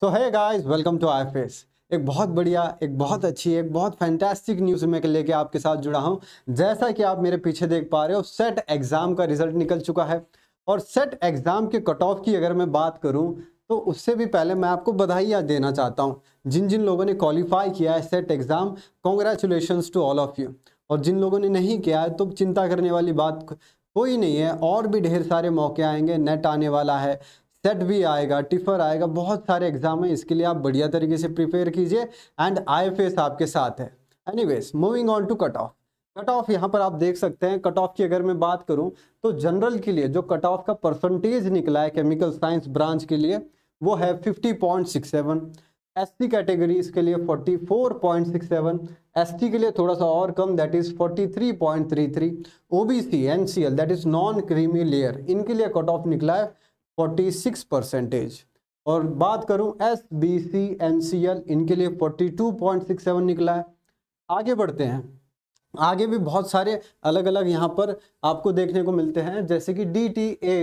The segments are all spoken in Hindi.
तो है guys welcome to I face एक बहुत बढ़िया एक बहुत अच्छी एक बहुत फैंटास्टिक न्यूज़ में लेके आपके साथ जुड़ा हूँ जैसा कि आप मेरे पीछे देख पा रहे हो सेट एग्ज़ाम का रिजल्ट निकल चुका है और सेट एग्ज़ाम के कट ऑफ की अगर मैं बात करूँ तो उससे भी पहले मैं आपको बधाइयाँ देना चाहता हूँ जिन जिन लोगों ने क्वालिफाई किया है SET exam congratulation to all of you और जिन लोगों ने नहीं किया है तो चिंता करने वाली बात कोई नहीं है और भी ढेर सारे मौके आएंगे नेट आने वाला है सेट भी आएगा टिफर आएगा बहुत सारे एग्जाम है इसके लिए आप बढ़िया तरीके से प्रिपेयर कीजिए एंड आई आपके साथ है anyways moving on to cut off cut off यहाँ पर आप देख सकते हैं कट ऑफ की अगर मैं बात करूँ तो जनरल के लिए जो कट ऑफ का परसेंटेज निकला है केमिकल साइंस ब्रांच के लिए वो है 50.67 एसटी कैटेगरी इसके लिए 44.67 एसटी के लिए थोड़ा सा और कम that is 43.33 OBC NCL that is non creamy layer इनके लिए कट ऑफ निकला है 46 परसेंटेज और बात करूं S B C N C L इनके लिए 42.67 निकला है आगे बढ़ते हैं आगे भी बहुत सारे अलग अलग यहाँ पर आपको देखने को मिलते हैं जैसे कि D T A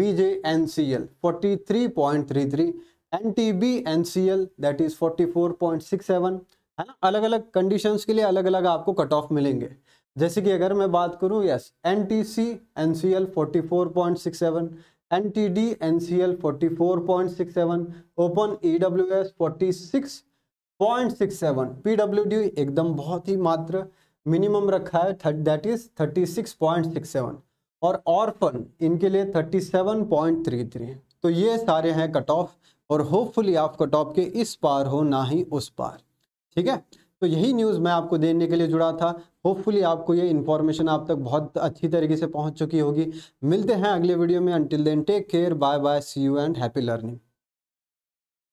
V J N C L forty three point three three N T B N C L that is forty four point six seven है ना अलग अलग कंडीशंस के लिए अलग अलग आपको कट ऑफ मिलेंगे जैसे कि अगर मैं बात करूं yes N T C N C L forty four point six seven N T D N C L forty four point six seven open E W S forty six point six seven P W D एकदम बहुत ही मात्र मिनिमम रखा है that is thirty six point six seven और ऑर्फन इनके लिए thirty seven point three three तो ये सारे हैं कट ऑफ और होपफुली आप कट ऑफ के इस पार हो ना ही उस पार ठीक है तो यही न्यूज़ मैं आपको देने के लिए जुड़ा था होपफुली आपको ये इन्फॉर्मेशन आप तक बहुत अच्छी तरीके से पहुंच चुकी होगी मिलते हैं अगले वीडियो में until then take care bye bye see you and happy learning